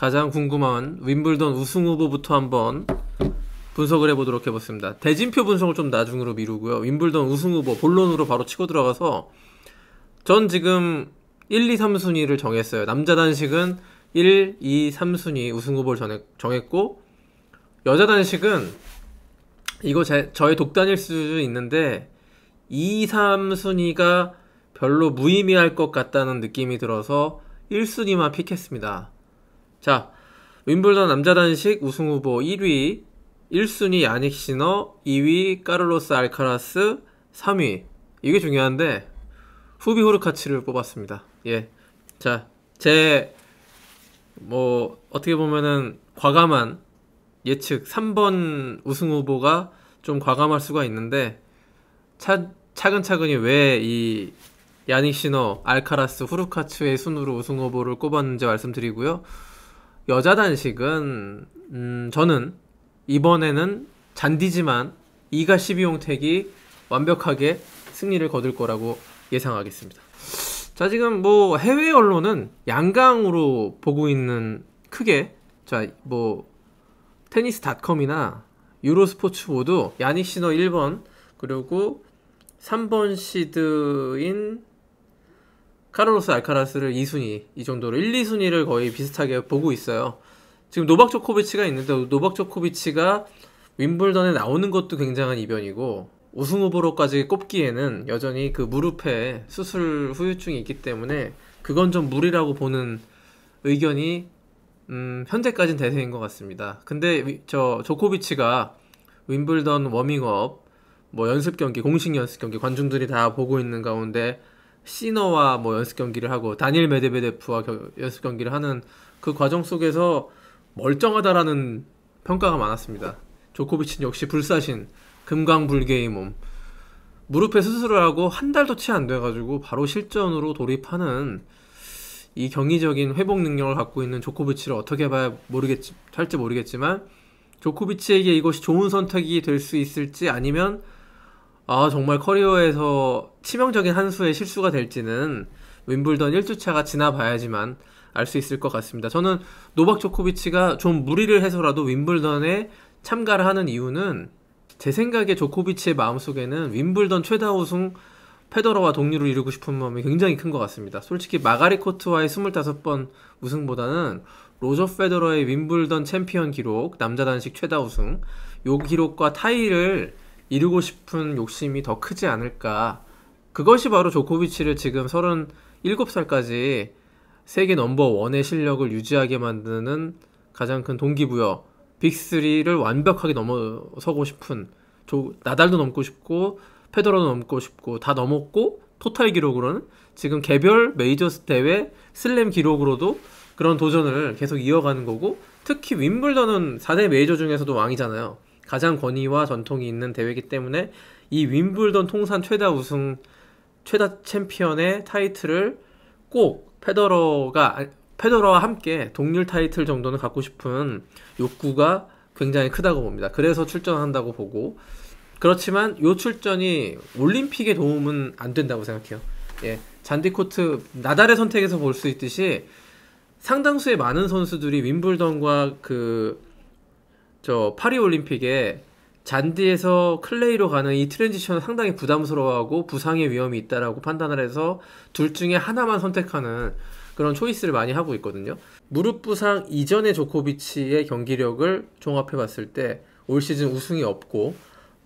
가장 궁금한 윈블던 우승 후보부터 한번 분석을 해보도록 해봤습니다. 대진표 분석을 좀 나중으로 미루고요. 윈블던 우승 후보 본론으로 바로 치고 들어가서 전 지금 1, 2, 3순위를 정했어요. 남자 단식은 1, 2, 3순위 우승 후보를 정했고 여자 단식은 이거 제, 저의 독단일 수도 있는데 2, 3순위가 별로 무의미할 것 같다는 느낌이 들어서 1순위만 픽했습니다. 자, 윈블던 남자단식 우승 후보 1위 1순위 야닉 시너, 2위 까르로스 알카라스, 3위 이게 중요한데 후비 호르카치를 뽑았습니다. 예, 자, 제 뭐 어떻게 보면은 과감한 예측 3번 우승 후보가 좀 과감할 수가 있는데 차, 차근차근히 왜 이 야닉 시너, 알카라스, 후르카츠의 순으로 우승 후보를 꼽았는지 말씀드리고요. 여자 단식은 음, 저는 이번에는 잔디지만 이가 12용택이 완벽하게 승리를 거둘 거라고 예상하겠습니다. 자 지금 뭐 해외 언론은 양강으로 보고 있는 크게 자 뭐 테니스닷컴이나 유로스포츠 모두 야닉 시너 1번 그리고 3번 시드인 카를로스 알카라스를 2순위 이 정도로 1, 2순위를 거의 비슷하게 보고 있어요. 지금 노박 조코비치가 있는데 노박 조코비치가 윈블던에 나오는 것도 굉장한 이변이고 우승 후보로까지 꼽기에는 여전히 그 무릎에 수술 후유증이 있기 때문에 그건 좀 무리라고 보는 의견이 음, 현재까지는 대세인 것 같습니다. 근데 위, 저 조코비치가 윈블던 워밍업 뭐 연습 경기, 공식 연습 경기 관중들이 다 보고 있는 가운데 시너와 뭐 연습 경기를 하고 다니엘 메데베데프와 겨, 연습 경기를 하는 그 과정 속에서 멀쩡하다라는 평가가 많았습니다. 조코비치는 역시 불사신, 금강불개의 몸. 무릎에 수술을 하고 한 달도 채 안 돼가지고 바로 실전으로 돌입하는 이 경이적인 회복 능력을 갖고 있는 조코비치를 어떻게 봐야 모르겠지, 할지 모르겠지만 조코비치에게 이것이 좋은 선택이 될 수 있을지 아니면 아, 정말 커리어에서 치명적인 한 수의 실수가 될지는 윈블던 1주차가 지나봐야지만 알 수 있을 것 같습니다. 저는 노박 조코비치가 좀 무리를 해서라도 윈블던에 참가를 하는 이유는 제 생각에 조코비치의 마음속에는 윈블던 최다 우승 페더러와 동률을 이루고 싶은 마음이 굉장히 큰 것 같습니다. 솔직히 마가리 코트와의 25번 우승보다는 로저 페더러의 윈블던 챔피언 기록, 남자 단식 최다 우승, 요 기록과 타이를 이루고 싶은 욕심이 더 크지 않을까. 그것이 바로 조코비치를 지금 37살까지 세계 넘버원의 실력을 유지하게 만드는 가장 큰 동기부여, 빅3를 완벽하게 넘어서고 싶은, 조, 나달도 넘고 싶고, 페더러도 넘고 싶고, 다 넘었고, 토탈 기록으로는 지금 개별 메이저스 대회 슬램 기록으로도 그런 도전을 계속 이어가는 거고, 특히 윈블던은 4대 메이저 중에서도 왕이잖아요. 가장 권위와 전통이 있는 대회이기 때문에 이 윈블던 통산 최다 우승 최다 챔피언의 타이틀을 꼭 페더러가 페더러와 함께 동률 타이틀 정도는 갖고 싶은 욕구가 굉장히 크다고 봅니다. 그래서 출전한다고 보고 그렇지만 요 출전이 올림픽에 도움은 안 된다고 생각해요. 예, 잔디 코트 나달의 선택에서 볼 수 있듯이 상당수의 많은 선수들이 윈블던과 그저 파리 올림픽에 잔디에서 클레이로 가는 이 트랜지션은 상당히 부담스러워하고 부상의 위험이 있다라고 판단을 해서 둘 중에 하나만 선택하는 그런 초이스를 많이 하고 있거든요. 무릎 부상 이전의 조코비치의 경기력을 종합해 봤을 때 올 시즌 우승이 없고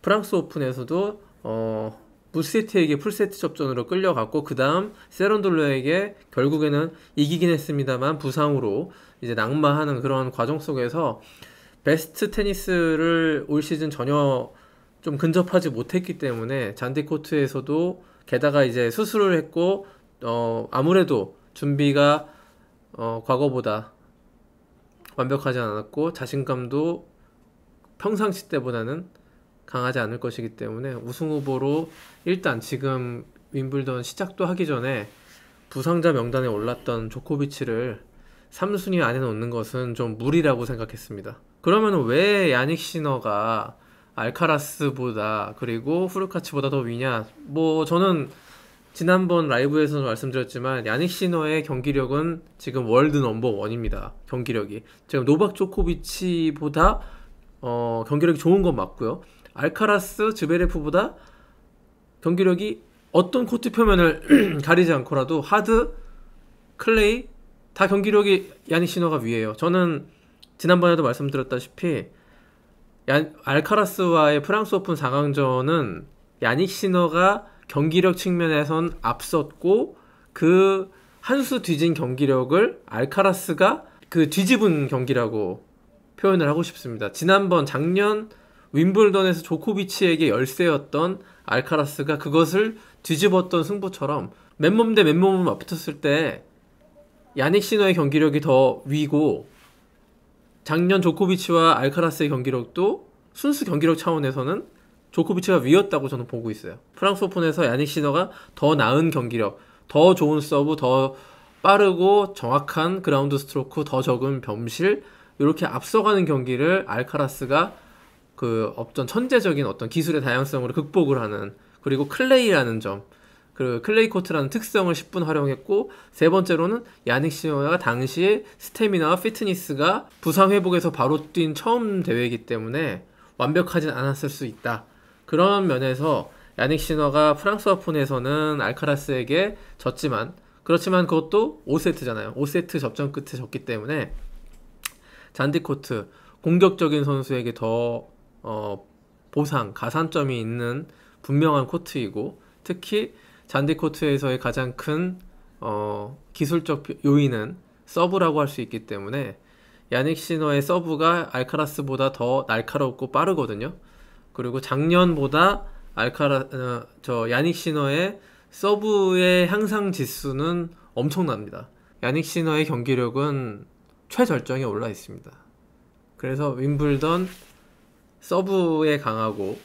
프랑스 오픈에서도 어무세트에게 풀세트 접전으로 끌려갔고 그 다음 세런돌로에게 결국에는 이기긴 했습니다만 부상으로 이제 낙마하는 그런 과정 속에서 베스트 테니스를 올 시즌 전혀 좀 근접하지 못했기 때문에 잔디 코트에서도 게다가 이제 수술을 했고 어 아무래도 준비가 어 과거보다 완벽하지 않았고 자신감도 평상시 때보다는 강하지 않을 것이기 때문에 우승 후보로 일단 지금 윈블던 시작도 하기 전에 부상자 명단에 올랐던 조코비치를 3순위 안에 놓는 것은 좀 무리라고 생각했습니다. 그러면 왜 야닉 시너가 알카라스보다 그리고 후르카치보다 더 위냐? 뭐 저는 지난번 라이브에서 말씀드렸지만 야닉 시너의 경기력은 지금 월드 넘버 원입니다. 경기력이 지금 노박 조코비치보다 어, 경기력이 좋은 건 맞고요. 알카라스, 즈베레프보다 경기력이 어떤 코트 표면을 가리지 않고라도 하드, 클레이, 다 경기력이 야니 시노가 위에요. 저는 지난번에도 말씀드렸다시피 야, 알카라스와의 프랑스 오픈 4강전은 야니시노가 경기력 측면에선 앞섰고 그 한수 뒤진 경기력을 알카라스가 그 뒤집은 경기라고 표현을 하고 싶습니다. 지난번 작년 윈블던에서 조코비치에게 열세였던 알카라스가 그것을 뒤집었던 승부처럼 맨몸 대 맨몸을 맞붙었을 때 야닉 시너의 경기력이 더 위고 작년 조코비치와 알카라스의 경기력도 순수 경기력 차원에서는 조코비치가 위였다고 저는 보고 있어요. 프랑스 오픈에서 야닉 시너가 더 나은 경기력, 더 좋은 서브, 더 빠르고 정확한 그라운드 스트로크, 더 적은 병실 이렇게 앞서가는 경기를 알카라스가 그 어떤 천재적인 어떤 기술의 다양성으로 극복을 하는 그리고 클레이라는 점그 클레이 코트라는 특성을 10분 활용했고 세 번째로는 야닉 시노가 당시에 스태미나와 피트니스가 부상 회복에서 바로 뛴 처음 대회이기 때문에 완벽하진 않았을 수 있다. 그런 면에서 야닉 시너가 프랑스 오픈에서는 알카라스에게 졌지만 그렇지만 그것도 5세트잖아요. 5세트 접전 끝에 졌기 때문에 잔디 코트 공격적인 선수에게 더 어, 보상 가산점이 있는 분명한 코트이고 특히 잔디 코트에서의 가장 큰 어, 기술적 요인은 서브라고 할 수 있기 때문에 야닉 시너의 서브가 알카라스보다 더 날카롭고 빠르거든요. 그리고 작년보다 알카라 어, 저 야닉 시너의 서브의 향상 지수는 엄청납니다. 야닉 시너의 경기력은 최절정에 올라 있습니다. 그래서 윈블던 서브에 강하고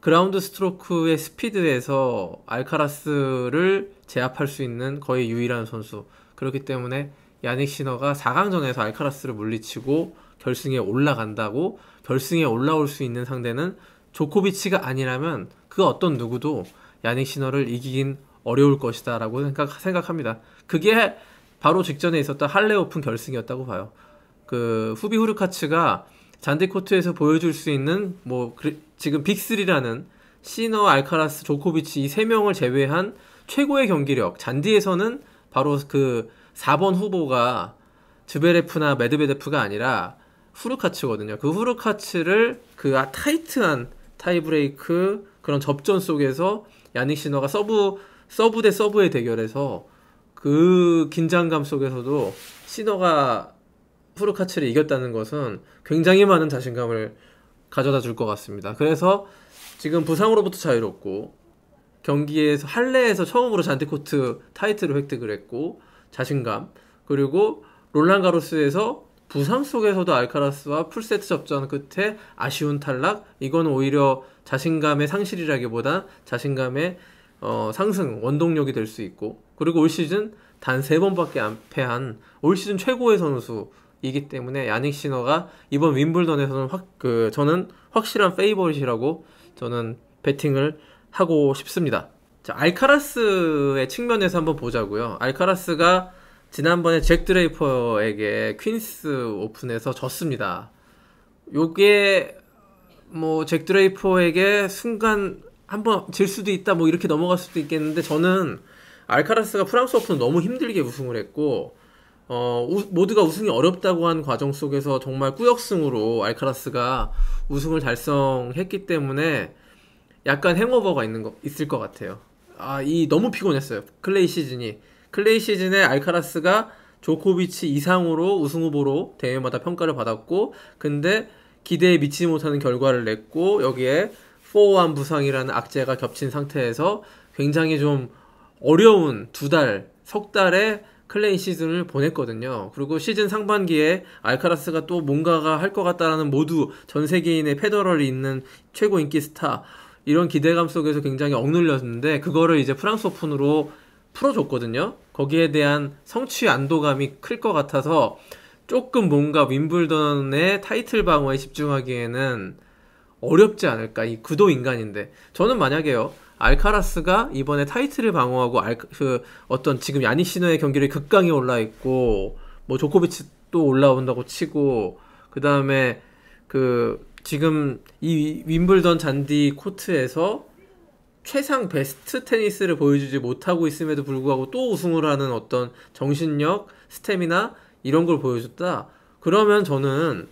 그라운드 스트로크의 스피드에서 알카라스를 제압할 수 있는 거의 유일한 선수. 그렇기 때문에 야닉 시너가 4강전에서 알카라스를 물리치고 결승에 올라간다고 결승에 올라올 수 있는 상대는 조코비치가 아니라면 그 어떤 누구도 야닉 시너를 이기긴 어려울 것이다라고 생각, 생각합니다. 그게 바로 직전에 있었던 할레 오픈 결승이었다고 봐요. 그 후비 후르카츠가 잔디 코트에서 보여줄 수 있는 뭐 그, 지금 빅3라는 시너, 알카라스, 조코비치 이 세 명을 제외한 최고의 경기력. 잔디에서는 바로 그 4번 후보가 즈베레프나 메드베데프가 아니라 후르카츠거든요. 그 후르카츠를 그 아, 타이트한 타이브레이크 그런 접전 속에서 야닉 시너가 서브 서브 대 서브의 대결에서 그 긴장감 속에서도 시너가 프로카츠를 이겼다는 것은 굉장히 많은 자신감을 가져다 줄 것 같습니다. 그래서 지금 부상으로부터 자유롭고 경기에서 할례에서 처음으로 잔디코트 타이틀을 획득을 했고 자신감 그리고 롤란 가로스에서 부상 속에서도 알카라스와 풀세트 접전 끝에 아쉬운 탈락 이건 오히려 자신감의 상실이라기보다 자신감의 어, 상승 원동력이 될 수 있고 그리고 올 시즌 단 세 번밖에 안 패한 올 시즌 최고의 선수 이기 때문에 야닉 시너가 이번 윈블던에서는 확 그 저는 확실한 페이버릿이라고 저는 베팅을 하고 싶습니다. 자, 알카라스의 측면에서 한번 보자고요. 알카라스가 지난번에 잭 드레이퍼에게 퀸스 오픈에서 졌습니다. 요게 뭐 잭 드레이퍼에게 순간 한번 질 수도 있다 뭐 이렇게 넘어갈 수도 있겠는데 저는 알카라스가 프랑스 오픈 너무 힘들게 우승을 했고 어, 우, 모두가 우승이 어렵다고 한 과정 속에서 정말 꾸역승으로 알카라스가 우승을 달성했기 때문에 약간 행오버가 있는 거, 있을 것 같아요. 아, 이 너무 피곤했어요. 클레이 시즌이. 클레이 시즌에 알카라스가 조코비치 이상으로 우승 후보로 대회마다 평가를 받았고 근데 기대에 미치지 못하는 결과를 냈고 여기에 4안 부상이라는 악재가 겹친 상태에서 굉장히 좀 어려운 두 달, 석 달의 클레인 시즌을 보냈거든요. 그리고 시즌 상반기에 알카라스가 또 뭔가가 할 것 같다라는 모두 전 세계인의 페더럴이 있는 최고 인기 스타 이런 기대감 속에서 굉장히 억눌렸는데 그거를 이제 프랑스 오픈으로 풀어줬거든요. 거기에 대한 성취 안도감이 클 것 같아서 조금 뭔가 윈블던의 타이틀 방어에 집중하기에는 어렵지 않을까. 이 구도 인간인데 저는 만약에요. 알카라스가 이번에 타이틀을 방어하고 알, 그 어떤 지금 야니시노의 경기를 극강에 올라 있고 뭐 조코비치 또 올라온다고 치고 그 다음에 그 지금 이 윈블던 잔디 코트에서 최상 베스트 테니스를 보여주지 못하고 있음에도 불구하고 또 우승을 하는 어떤 정신력, 스태미나 이런 걸 보여줬다. 그러면 저는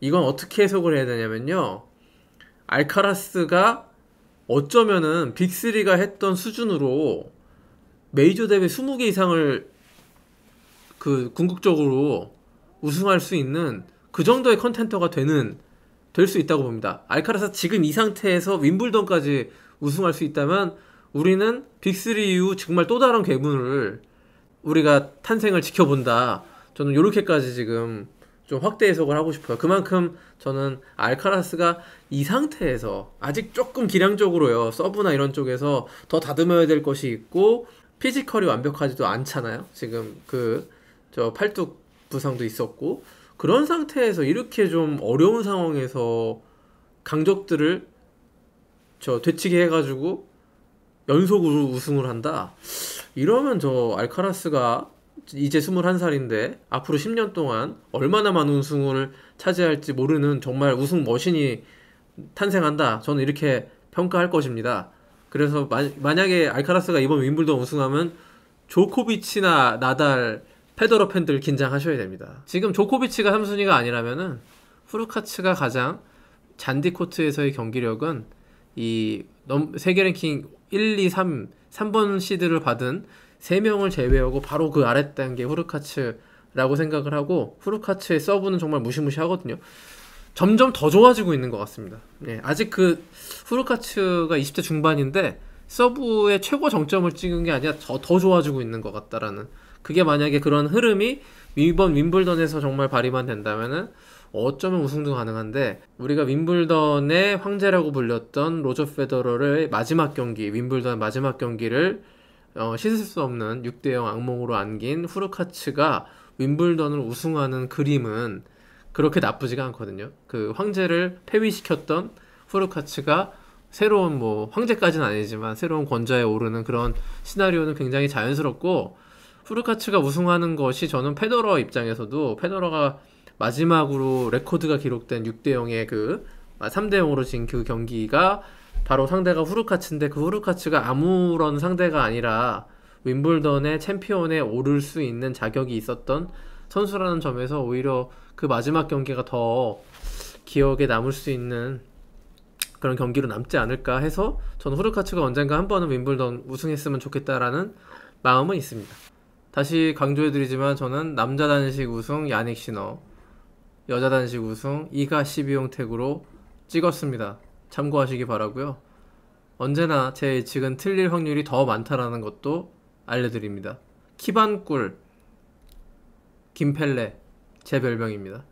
이건 어떻게 해석을 해야 되냐면요. 알카라스가 어쩌면은 빅3가 했던 수준으로 메이저 대회 20개 이상을 그 궁극적으로 우승할 수 있는 그 정도의 컨텐터가 되는 될 수 있다고 봅니다. 알카라사 지금 이 상태에서 윈블던까지 우승할 수 있다면 우리는 빅3 이후 정말 또 다른 괴문을 우리가 탄생을 지켜본다. 저는 요렇게까지 지금 좀 확대 해석을 하고 싶어요. 그만큼 저는 알카라스가 이 상태에서 아직 조금 기량적으로요. 서브나 이런 쪽에서 더 다듬어야 될 것이 있고 피지컬이 완벽하지도 않잖아요. 지금 그 저 팔뚝 부상도 있었고 그런 상태에서 이렇게 좀 어려운 상황에서 강적들을 저 되치게 해가지고 연속으로 우승을 한다. 이러면 저 알카라스가 이제 21살인데 앞으로 10년 동안 얼마나 많은 우승을 차지할지 모르는 정말 우승 머신이 탄생한다. 저는 이렇게 평가할 것입니다. 그래서 마, 만약에 알카라스가 이번 윈블던 우승하면 조코비치나 나달, 페더러 팬들 긴장하셔야 됩니다. 지금 조코비치가 3순위가 아니라면은 후르카츠가 가장 잔디 코트에서의 경기력은 이 넘, 세계 랭킹 1, 2, 3, 3번 시드를 받은 세 명을 제외하고 바로 그아랫 단계 후르카츠라고 생각을 하고 후르카츠의 서브는 정말 무시무시하거든요. 점점 더 좋아지고 있는 것 같습니다. 예, 아직 그 후르카츠가 20대 중반인데 서브의 최고 정점을 찍은 게 아니라 더, 더 좋아지고 있는 것 같다라는 그게 만약에 그런 흐름이 이번 윈블던에서 정말 발휘만 된다면은 어쩌면 우승도 가능한데 우리가 윈블던의 황제라고 불렸던 로저 페더러를 마지막 경기 윈블던 마지막 경기를 어, 씻을 수 없는 6대0 악몽으로 안긴 후르카츠가 윈블던을 우승하는 그림은 그렇게 나쁘지가 않거든요. 그 황제를 폐위시켰던 후르카츠가 새로운 뭐 황제까지는 아니지만 새로운 권좌에 오르는 그런 시나리오는 굉장히 자연스럽고 후르카츠가 우승하는 것이 저는 페더러 입장에서도 페더러가 마지막으로 레코드가 기록된 6대 0의 그 3대 아, 0으로 진 그 경기가 바로 상대가 후루카츠인데그후루카츠가 아무런 상대가 아니라 윈블던의 챔피언에 오를 수 있는 자격이 있었던 선수라는 점에서 오히려 그 마지막 경기가 더 기억에 남을 수 있는 그런 경기로 남지 않을까 해서 저는 후루카츠가 언젠가 한 번은 윈블던 우승했으면 좋겠다라는 마음은 있습니다. 다시 강조해드리지만 저는 남자 단식 우승 야닉 시너, 여자 단식 우승 이가 시비용 택으로 찍었습니다. 참고하시기 바라고요. 언제나 제 예측은 틀릴 확률이 더 많다라는 것도 알려드립니다. 키반꿀, 김펠레, 제 별명입니다.